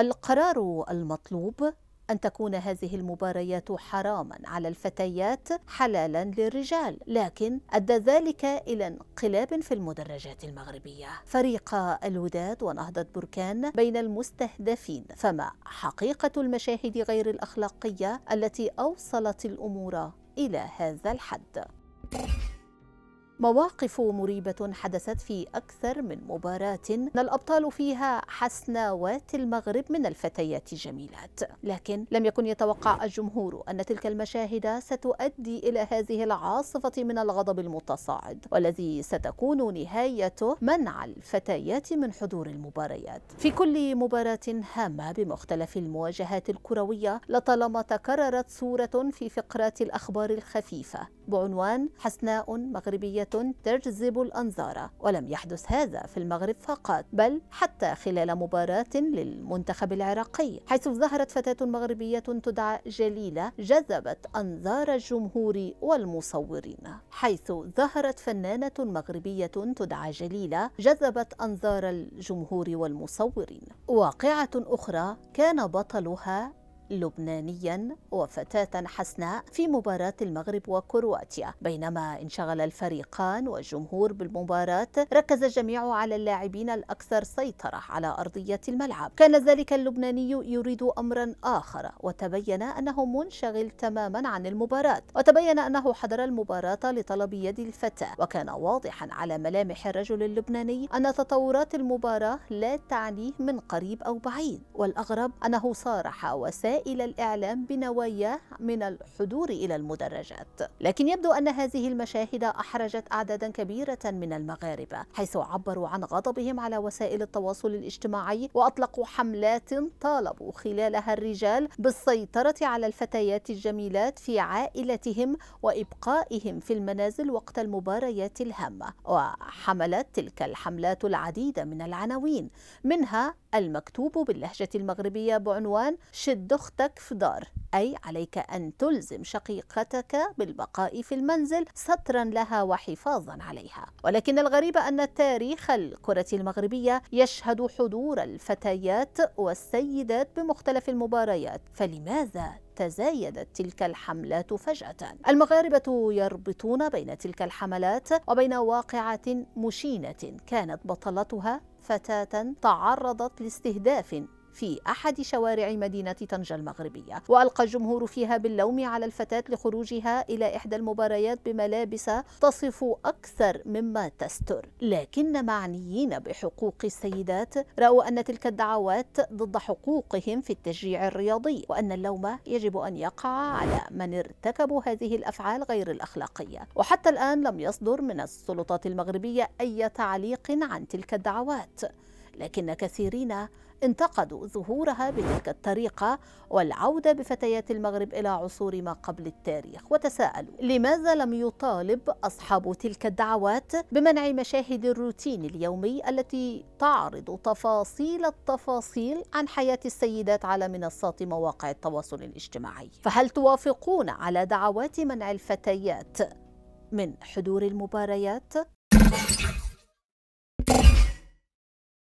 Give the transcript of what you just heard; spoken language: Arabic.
القرار المطلوب أن تكون هذه المباريات حراما على الفتيات حلالا للرجال لكن أدى ذلك إلى انقلاب في المدرجات المغربية فريق الوداد ونهضة بركان بين المستهدفين فما حقيقة المشاهد غير الأخلاقية التي أوصلت الأمور إلى هذا الحد مواقف مريبة حدثت في أكثر من مباراة الأبطال فيها حسناوات المغرب من الفتيات الجميلات لكن لم يكن يتوقع الجمهور أن تلك المشاهد ستؤدي إلى هذه العاصفة من الغضب المتصاعد والذي ستكون نهايته منع الفتيات من حضور المباريات في كل مباراة هامة بمختلف المواجهات الكروية لطالما تكررت صورة في فقرات الأخبار الخفيفة بعنوان حسناء مغربية تجذب الأنظار ولم يحدث هذا في المغرب فقط بل حتى خلال مباراة للمنتخب العراقي حيث ظهرت فتاة مغربية تدعى جليلة جذبت أنظار الجمهور والمصورين حيث ظهرت فنانة مغربية تدعى جليلة جذبت أنظار الجمهور والمصورين واقعة أخرى كان بطلها لبنانيا وفتاة حسناء في مباراة المغرب وكرواتيا بينما انشغل الفريقان والجمهور بالمباراة ركز الجميع على اللاعبين الأكثر سيطرة على أرضية الملعب كان ذلك اللبناني يريد أمرا آخر وتبين أنه منشغل تماما عن المباراة وتبين أنه حضر المباراة لطلب يد الفتاة وكان واضحا على ملامح الرجل اللبناني أن تطورات المباراة لا تعنيه من قريب أو بعيد والأغرب أنه صارح وسائل إلى الإعلام بنواياه من الحضور إلى المدرجات لكن يبدو أن هذه المشاهد أحرجت أعدادا كبيرة من المغاربة حيث عبروا عن غضبهم على وسائل التواصل الاجتماعي وأطلقوا حملات طالبوا خلالها الرجال بالسيطرة على الفتيات الجميلات في عائلتهم وإبقائهم في المنازل وقت المباريات الهامة وحملت تلك الحملات العديد من العناوين منها المكتوب باللهجة المغربية بعنوان شد أختك في دار أي عليك أن تلزم شقيقتك بالبقاء في المنزل سترا لها وحفاظا عليها ولكن الغريب أن تاريخ الكرة المغربية يشهد حضور الفتيات والسيدات بمختلف المباريات فلماذا تزايدت تلك الحملات فجأة المغاربة يربطون بين تلك الحملات وبين واقعة مشينة كانت بطلتها فتاة تعرضت لاستهداف في أحد شوارع مدينة طنجة المغربية وألقى الجمهور فيها باللوم على الفتاة لخروجها إلى إحدى المباريات بملابس تصف أكثر مما تستر لكن معنيين بحقوق السيدات رأوا أن تلك الدعوات ضد حقوقهم في التشجيع الرياضي وأن اللوم يجب أن يقع على من ارتكبوا هذه الأفعال غير الأخلاقية وحتى الآن لم يصدر من السلطات المغربية أي تعليق عن تلك الدعوات لكن كثيرين انتقدوا ظهورها بتلك الطريقة والعودة بفتيات المغرب إلى عصور ما قبل التاريخ وتساءلوا لماذا لم يطالب أصحاب تلك الدعوات بمنع مشاهد الروتين اليومي التي تعرض تفاصيل التفاصيل عن حياة السيدات على منصات مواقع التواصل الاجتماعي فهل توافقون على دعوات منع الفتيات من حضور المباريات؟